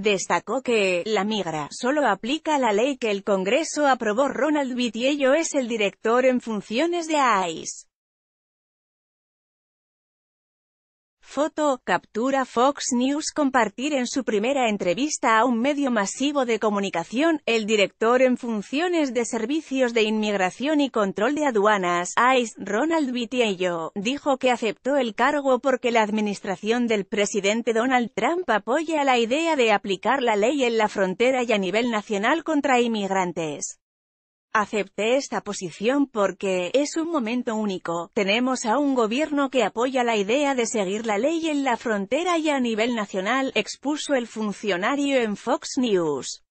Destacó que, la migra, solo aplica la ley que el Congreso aprobó. Ronald Vitiello es el director en funciones de AIS. Foto, captura Fox News compartir en su primera entrevista a un medio masivo de comunicación, el director en funciones de Servicios de Inmigración y Control de Aduanas, ICE, Ronald Vitiello, dijo que aceptó el cargo porque la administración del presidente Donald Trump apoya la idea de aplicar la ley en la frontera y a nivel nacional contra inmigrantes. Acepté esta posición porque, es un momento único, tenemos a un gobierno que apoya la idea de seguir la ley en la frontera y a nivel nacional, expuso el funcionario en Fox News.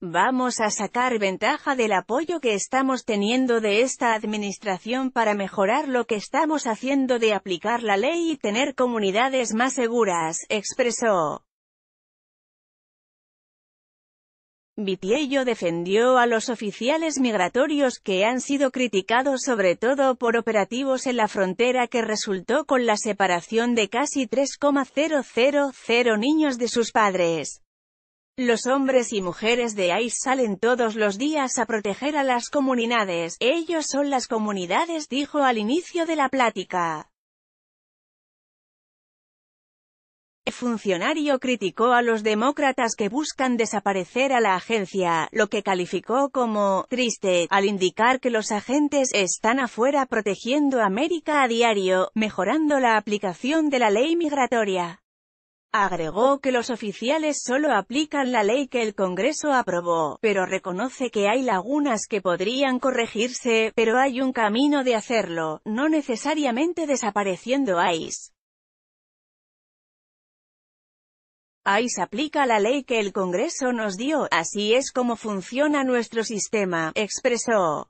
Vamos a sacar ventaja del apoyo que estamos teniendo de esta administración para mejorar lo que estamos haciendo de aplicar la ley y tener comunidades más seguras, expresó. Vitiello defendió a los oficiales migratorios que han sido criticados sobre todo por operativos en la frontera que resultó con la separación de casi 3,000 niños de sus padres. Los hombres y mujeres de ICE salen todos los días a proteger a las comunidades, ellos son las comunidades dijo al inicio de la plática. El funcionario criticó a los demócratas que buscan desaparecer a la agencia, lo que calificó como «triste», al indicar que los agentes «están afuera protegiendo a América a diario, mejorando la aplicación de la ley migratoria». Agregó que los oficiales solo aplican la ley que el Congreso aprobó, pero reconoce que hay lagunas que podrían corregirse, pero hay un camino de hacerlo, no necesariamente desapareciendo ICE. Ahí se aplica la ley que el Congreso nos dio, así es como funciona nuestro sistema, expresó.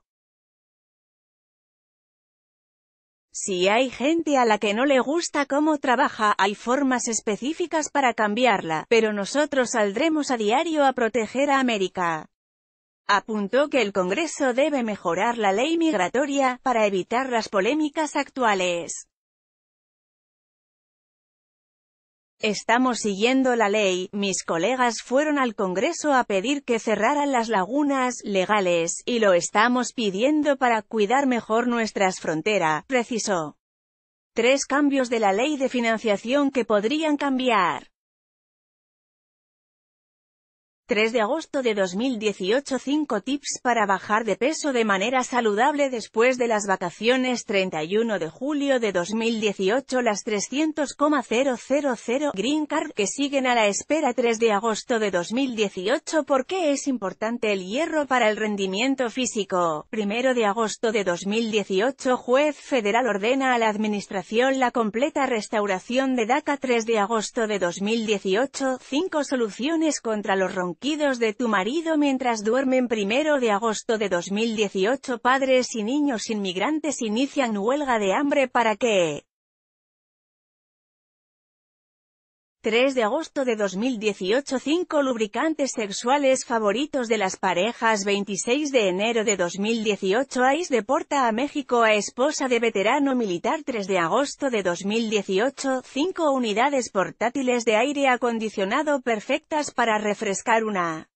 Si hay gente a la que no le gusta cómo trabaja, hay formas específicas para cambiarla, pero nosotros saldremos a diario a proteger a América. Apuntó que el Congreso debe mejorar la ley migratoria, para evitar las polémicas actuales. Estamos siguiendo la ley, mis colegas fueron al Congreso a pedir que cerraran las lagunas legales, y lo estamos pidiendo para cuidar mejor nuestras fronteras, precisó. Tres cambios de la ley de financiación que podrían cambiar 3 de agosto de 2018 5 tips para bajar de peso de manera saludable después de las vacaciones 31 de julio de 2018 las 300,000 Green Card que siguen a la espera 3 de agosto de 2018 ¿Por qué es importante el hierro para el rendimiento físico? 1 de agosto de 2018 Juez federal ordena a la administración la completa restauración de DACA 3 de agosto de 2018 5 soluciones contra los ronquidos Seguidos de tu marido mientras duermen. Primero de agosto de 2018 Padres y niños inmigrantes inician huelga de hambre para que 3 de agosto de 2018 5 lubricantes sexuales favoritos de las parejas 26 de enero de 2018 Ais deporta a México a esposa de veterano militar 3 de agosto de 2018 5 unidades portátiles de aire acondicionado perfectas para refrescar una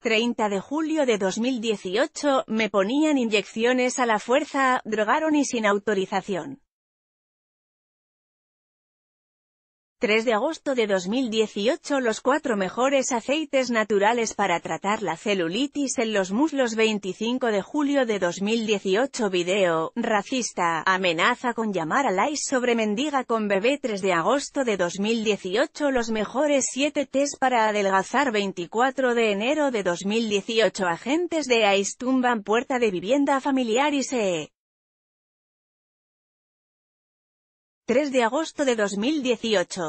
30 de julio de 2018, me ponían inyecciones a la fuerza, drogaron y sin autorización. 3 de agosto de 2018 los cuatro mejores aceites naturales para tratar la celulitis en los muslos 25 de julio de 2018 Video, racista, amenaza con llamar a Lais sobre mendiga con bebé 3 de agosto de 2018 los mejores 7 test para adelgazar 24 de enero de 2018 agentes de ICE tumban puerta de vivienda familiar y se 3 de agosto de 2018.